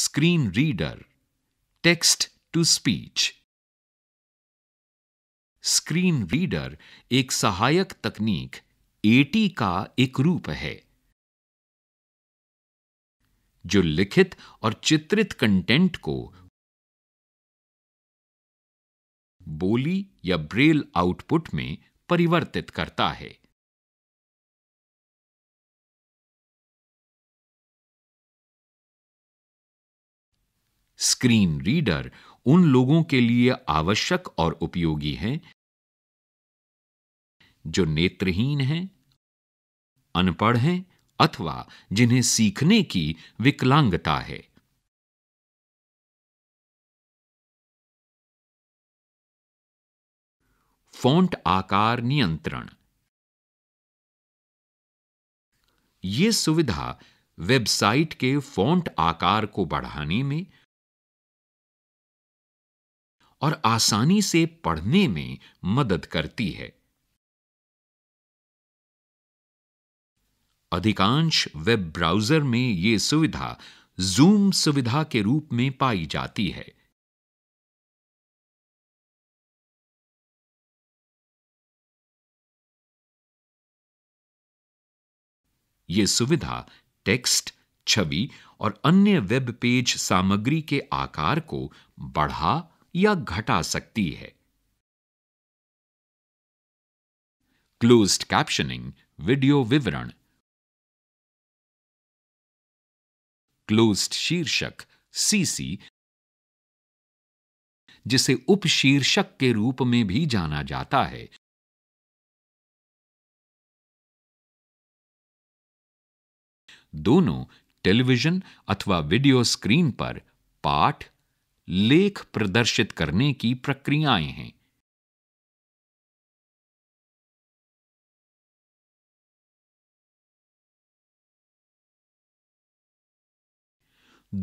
screen reader text to speech screen reader एक सहायक तकनीक एटी का एक रूप है जो लिखित और चित्रित कंटेंट को बोली या ब्रेल आउटपुट में परिवर्तित करता है स्क्रीन रीडर उन लोगों के लिए आवश्यक और उपयोगी हैं जो नेत्रहीन हैं अनपढ़ हैं अथवा जिन्हें सीखने की विकलांगता है फॉन्ट आकार नियंत्रण ये सुविधा वेबसाइट के फॉन्ट आकार को बढ़ाने में और आसानी से पढ़ने में मदद करती है अधिकांश वेब ब्राउज़र में ये सुविधा जूम सुविधा के रूप में पाई जाती है ये सुविधा टेक्स्ट छवि और अन्य वेब पेज सामग्री के आकार को बढ़ा या घटा सकती है क्लोज्ड कैप्शनिंग वीडियो विवरण क्लोज्ड शीर्षक सीसी जिसे उपशीर्षक के रूप में भी जाना जाता है दोनों टेलीविजन अथवा वीडियो स्क्रीन पर पाठ लेख प्रदर्शित करने की प्रक्रियाएं हैं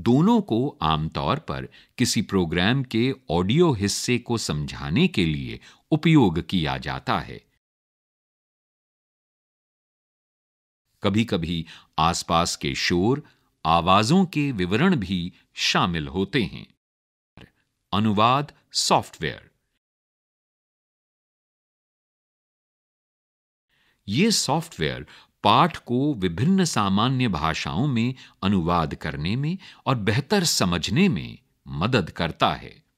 दोनों को आमतौर पर किसी प्रोग्राम के ऑडियो हिस्से को समझाने के लिए उपयोग किया जाता है कभी-कभी आसपास के शोर आवाजों के विवरण भी शामिल होते हैं अनुवाद सॉफ्टवेयर ये सॉफ्टवेयर पाठ को विभिन्न सामान्य भाषाओं में अनुवाद करने में और बेहतर समझने में मदद करता है